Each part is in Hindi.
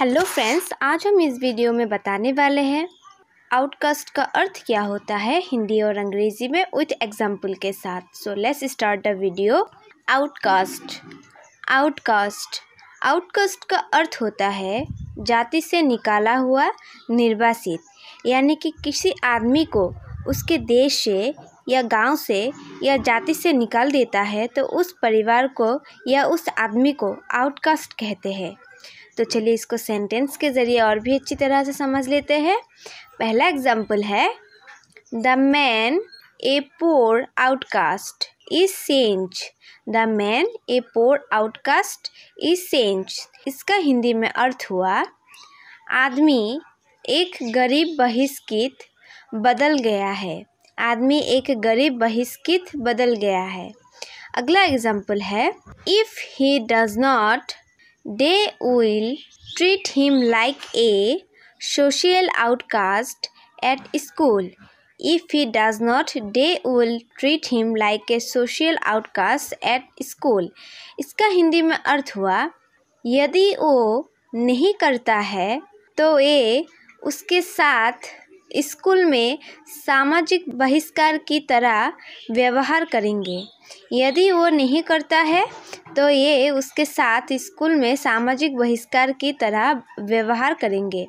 हेलो फ्रेंड्स आज हम इस वीडियो में बताने वाले हैं आउटकास्ट का अर्थ क्या होता है हिंदी और अंग्रेजी में विथ एग्जाम्पल के साथ so let's start the video outcast outcast outcast का अर्थ होता है जाति से निकाला हुआ निर्वासित यानी कि किसी आदमी को उसके देश से या गांव से या जाति से निकाल देता है तो उस परिवार को या उस आदमी को आउटकास्ट कहते हैं तो चलिए इसको सेंटेंस के ज़रिए और भी अच्छी तरह से समझ लेते हैं पहला एग्जाम्पल है the man a poor outcast is sent the man a poor outcast is sent इसका हिंदी में अर्थ हुआ आदमी एक गरीब बहिष्कृत बदल गया है आदमी एक गरीब बहिष्कृत बदल गया है अगला एग्जाम्पल है if he does not They will treat him like a social outcast at school. If he does not, they will treat him like a social outcast at school. इसका हिंदी में अर्थ हुआ यदि वो नहीं करता है तो ये उसके साथ स्कूल में सामाजिक बहिष्कार की तरह व्यवहार करेंगे यदि वो नहीं करता है तो ये उसके साथ स्कूल में सामाजिक बहिष्कार की तरह व्यवहार करेंगे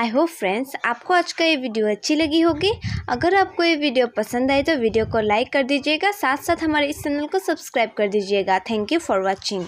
आई होप फ्रेंड्स आपको आज का ये वीडियो अच्छी लगी होगी अगर आपको ये वीडियो पसंद आए तो वीडियो को लाइक कर दीजिएगा साथ साथ हमारे इस चैनल को सब्सक्राइब कर दीजिएगा थैंक यू फॉर वॉचिंग